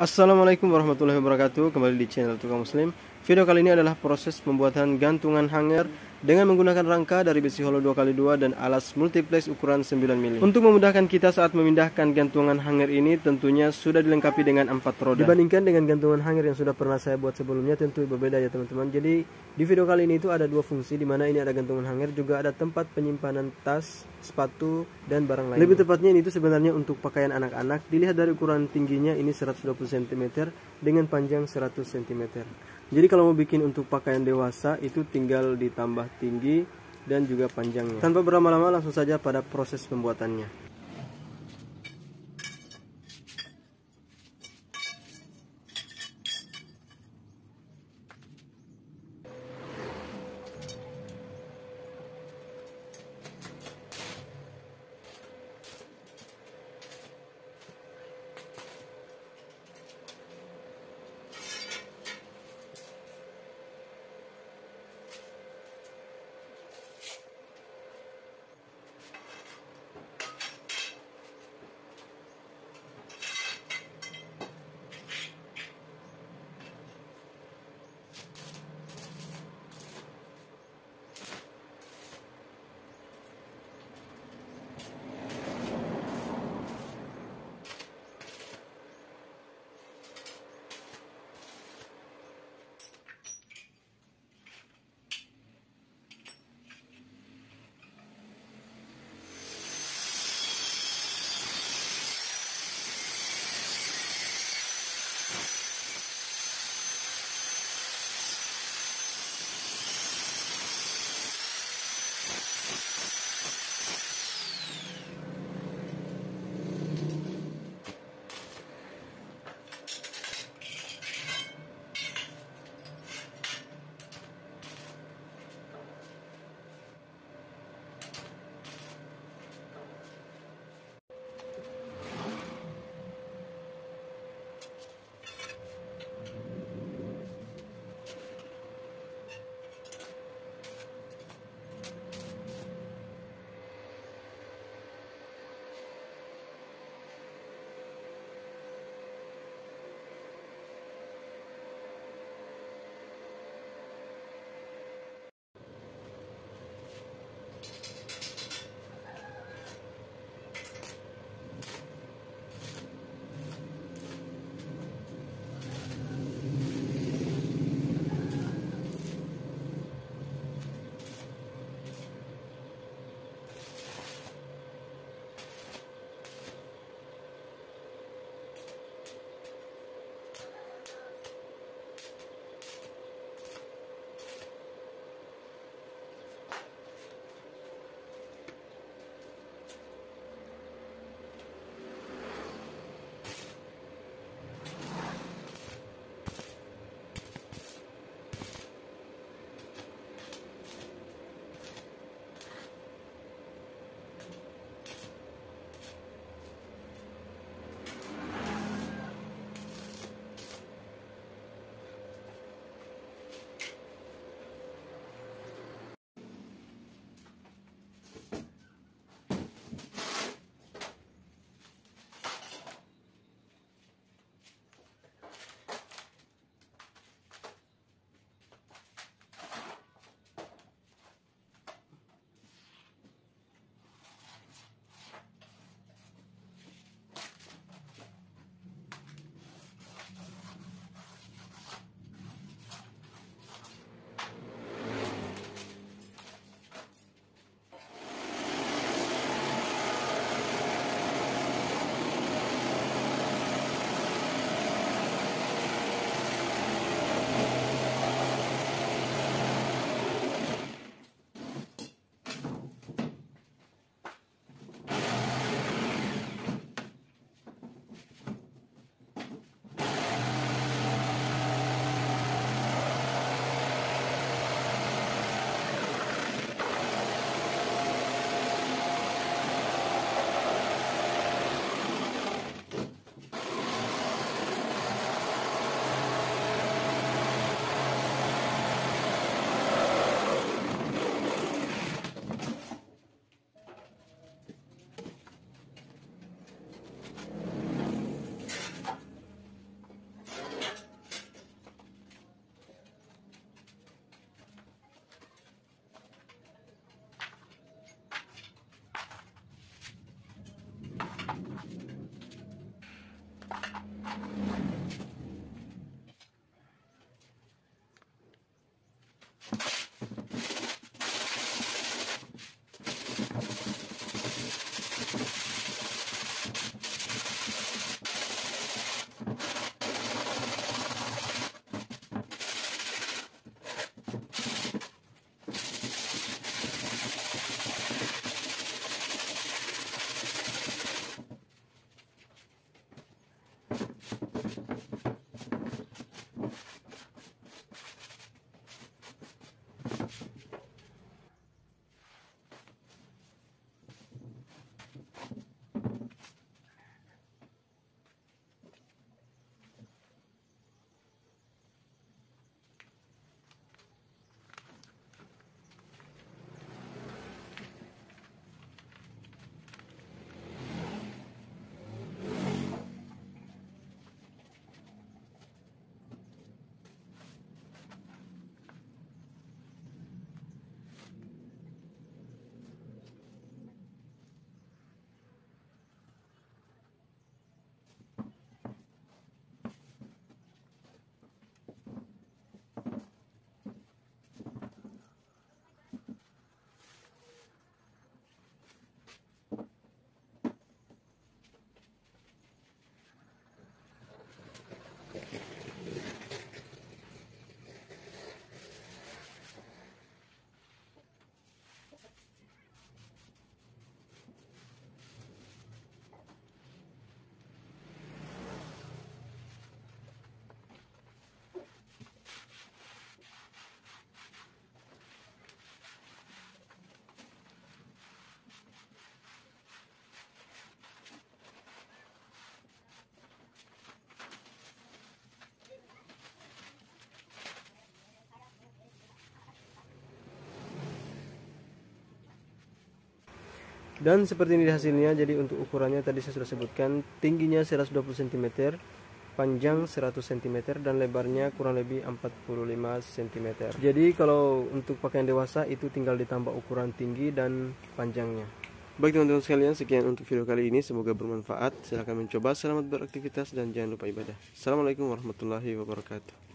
Assalamualaikum warahmatullahi wabarakatuh Kembali di channel Tukang Muslim Video kali ini adalah proses pembuatan gantungan hanger dengan menggunakan rangka dari besi hollow 2x2 dan alas multiplex ukuran 9 mm. Untuk memudahkan kita saat memindahkan gantungan hanger ini tentunya sudah dilengkapi dengan empat roda. Dibandingkan dengan gantungan hanger yang sudah pernah saya buat sebelumnya tentu berbeda ya teman-teman. Jadi di video kali ini itu ada dua fungsi di mana ini ada gantungan hanger juga ada tempat penyimpanan tas, sepatu dan barang lain. Lebih tepatnya ini itu sebenarnya untuk pakaian anak-anak. Dilihat dari ukuran tingginya ini 120 cm dengan panjang 100 cm jadi kalau mau bikin untuk pakaian dewasa itu tinggal ditambah tinggi dan juga panjangnya tanpa berlama-lama langsung saja pada proses pembuatannya dan seperti ini hasilnya jadi untuk ukurannya tadi saya sudah sebutkan tingginya 120 cm panjang 100 cm dan lebarnya kurang lebih 45 cm jadi kalau untuk pakaian dewasa itu tinggal ditambah ukuran tinggi dan panjangnya baik teman-teman sekalian sekian untuk video kali ini semoga bermanfaat silahkan mencoba selamat beraktivitas dan jangan lupa ibadah assalamualaikum warahmatullahi wabarakatuh